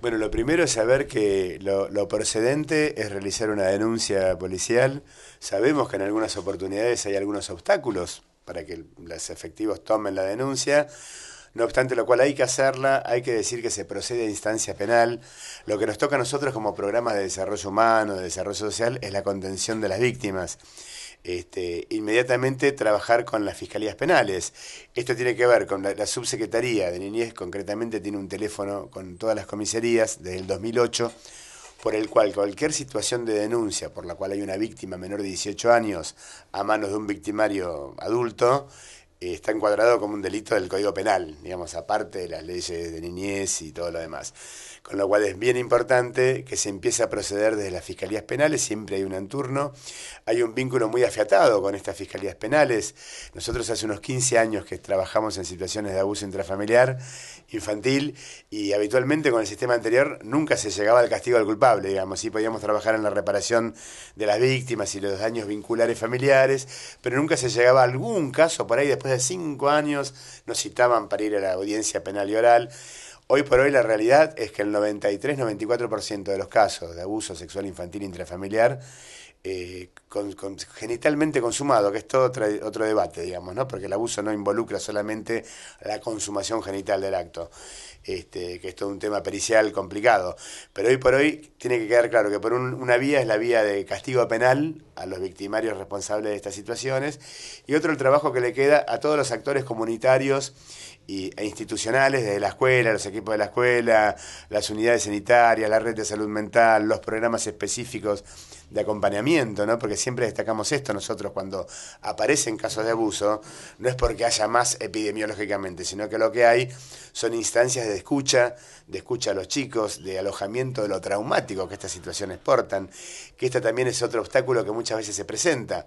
Bueno, lo primero es saber que lo, procedente es realizar una denuncia policial. Sabemos que en algunas oportunidades hay algunos obstáculos para que los efectivos tomen la denuncia. No obstante lo cual hay que hacerla, hay que decir que se procede a instancia penal. Lo que nos toca a nosotros como programas de desarrollo humano, de desarrollo social, es la contención de las víctimas. Este, inmediatamente trabajar con las fiscalías penales. Esto tiene que ver con la, la, subsecretaría de niñez, concretamente tiene un teléfono con todas las comisarías desde el 2008, por el cual cualquier situación de denuncia por la cual hay una víctima menor de 18 años a manos de un victimario adulto, está encuadrado como un delito del Código Penal, digamos, aparte de las leyes de niñez y todo lo demás. Con lo cual es bien importante que se empiece a proceder desde las fiscalías penales, siempre hay un anturno, hay un vínculo muy afiatado con estas fiscalías penales. Nosotros hace unos 15 años que trabajamos en situaciones de abuso intrafamiliar, infantil, y habitualmente con el sistema anterior nunca se llegaba al castigo al culpable, digamos, sí podíamos trabajar en la reparación de las víctimas y los daños vinculares familiares, pero nunca se llegaba a algún caso por ahí después de cinco años nos citaban para ir a la audiencia penal y oral. Hoy por hoy la realidad es que el 93-94% de los casos de abuso sexual infantil intrafamiliar eh, genitalmente consumado, que es todo otro debate, digamos, ¿no? Porque el abuso no involucra solamente la consumación genital del acto, este, que es todo un tema pericial complicado. Pero hoy por hoy tiene que quedar claro que por una vía es la vía de castigo penal a los victimarios responsables de estas situaciones, y otro el trabajo que le queda a todos los actores comunitarios e institucionales, desde la escuela, los equipos de la escuela, las unidades sanitarias, la red de salud mental, los programas específicos de acompañamiento, ¿no? Porque siempre destacamos esto nosotros cuando aparecen casos de abuso, no es porque haya más epidemiológicamente, sino que lo que hay son instancias de escucha, de escucha a los chicos, de alojamiento de lo traumático que estas situaciones portan, que este también es otro obstáculo que muchas veces se presenta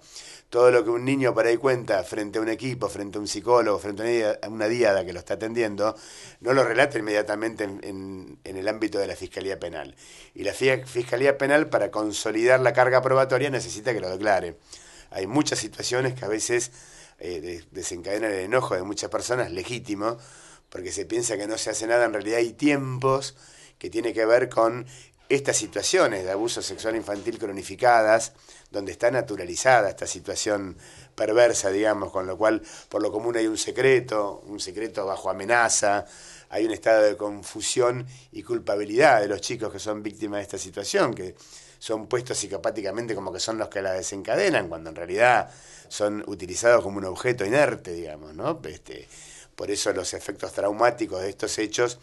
todo lo que un niño para ahí cuenta frente a un equipo, frente a un psicólogo, frente a una diada que lo está atendiendo, no lo relata inmediatamente en, el ámbito de la Fiscalía Penal. Y la Fiscalía Penal, para consolidar la carga probatoria, necesita que lo declare. Hay muchas situaciones que a veces eh, desencadena desencadenan el enojo de muchas personas, legítimo, porque se piensa que no se hace nada, en realidad hay tiempos que tiene que ver con estas situaciones de abuso sexual infantil cronificadas, donde está naturalizada esta situación perversa, digamos, con lo cual por lo común hay un secreto, un secreto bajo amenaza, hay un estado de confusión y culpabilidad de los chicos que son víctimas de esta situación, que son puestos psicopáticamente como que son los que la desencadenan, cuando en realidad son utilizados como un objeto inerte, digamos, ¿no? Este, por eso los efectos traumáticos de estos hechos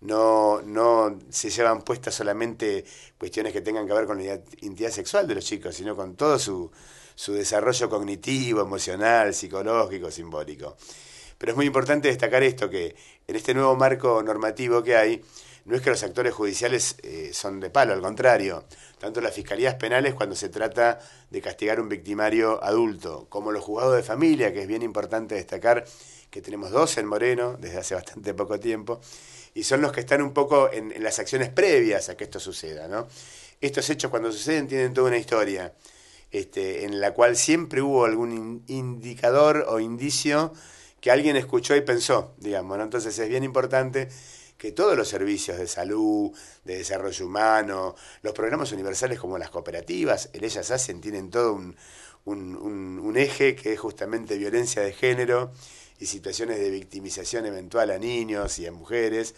no, no se llevan puestas solamente cuestiones que tengan que ver con la identidad sexual de los chicos, sino con todo su, su desarrollo cognitivo, emocional, psicológico, simbólico. Pero es muy importante destacar esto, que en este nuevo marco normativo que hay, no es que los actores judiciales eh, son de palo, al contrario, tanto las fiscalías penales cuando se trata de castigar un victimario adulto, como los juzgados de familia, que es bien importante destacar que tenemos dos en Moreno desde hace bastante poco tiempo, y son los que están un poco en, las acciones previas a que esto suceda. Estos hechos cuando suceden tienen toda una historia. Este, en la cual siempre hubo algún indicador o indicio que alguien escuchó y pensó, digamos, Entonces es bien importante que todos los servicios de salud, de desarrollo humano, los programas universales como las cooperativas, en ellas hacen, tienen todo un eje que es justamente violencia de género, y situaciones de victimización eventual a niños y a mujeres,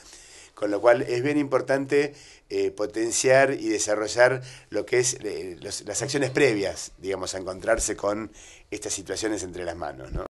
con lo cual es bien importante eh, potenciar y desarrollar lo que es eh, las acciones previas, digamos, a encontrarse con estas situaciones entre las manos, ¿no?